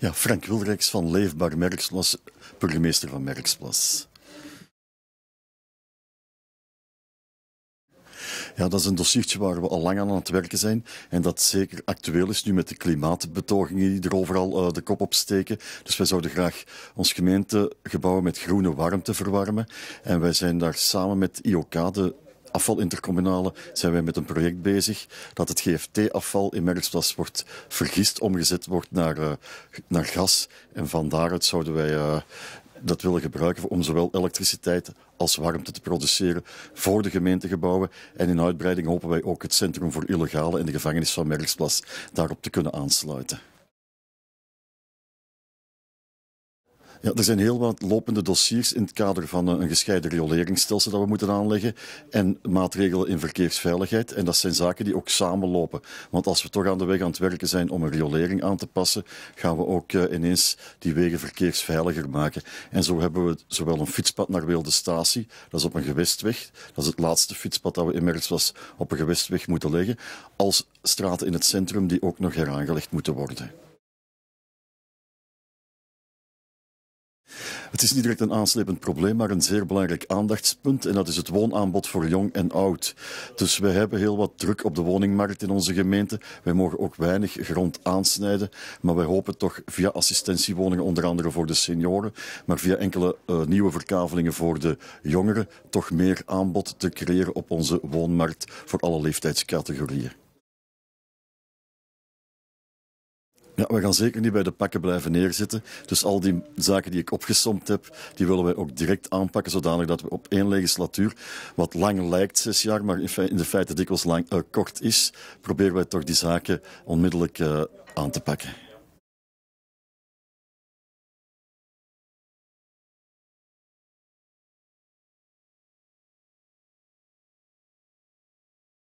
Ja, Frank Wilreks van Leefbaar Merksplas, burgemeester van Merksplas. Ja, dat is een dossiertje waar we al lang aan aan het werken zijn. En dat zeker actueel is nu met de klimaatbetogingen die er overal eh, de kop op steken. Dus wij zouden graag ons gemeentegebouw met groene warmte verwarmen. En wij zijn daar samen met IOK, de afvalintercommunale zijn wij met een project bezig dat het GFT-afval in Merksplas wordt vergist, omgezet wordt naar, eh, naar gas. En van daaruit zouden wij eh, dat willen gebruiken om zowel elektriciteit als warmte te produceren voor de gemeentegebouwen. En in uitbreiding hopen wij ook het Centrum voor Illegale en de gevangenis van Merksplas daarop te kunnen aansluiten. Ja, er zijn heel wat lopende dossiers in het kader van eh, een gescheiden rioleringstelsel dat we moeten aanleggen en maatregelen in verkeersveiligheid. En dat zijn zaken die ook samenlopen. Want als we toch aan de weg aan het werken zijn om een riolering aan te passen, gaan we ook eh, ineens die wegen verkeersveiliger maken. En zo hebben we zowel een fietspad naar Wilde Statie, dat is op een gewestweg, dat is het laatste fietspad dat we immers was op een gewestweg moeten leggen, als straten in het centrum die ook nog heraangelegd moeten worden. Het is niet direct een aanslepend probleem, maar een zeer belangrijk aandachtspunt. En dat is het woonaanbod voor jong en oud. Dus we hebben heel wat druk op de woningmarkt in onze gemeente. Wij mogen ook weinig grond aansnijden. Maar wij hopen toch via assistentiewoningen, onder andere voor de senioren, maar via enkele uh, nieuwe verkavelingen voor de jongeren, toch meer aanbod te creëren op onze woonmarkt voor alle leeftijdscategorieën. Ja, we gaan zeker niet bij de pakken blijven neerzitten. Dus al die zaken die ik opgesomd heb, die willen wij ook direct aanpakken, zodanig dat we op één legislatuur, wat lang lijkt, zes jaar, maar in, in de feite dikwijls lang, uh, kort is, proberen wij toch die zaken onmiddellijk eh, aan te pakken.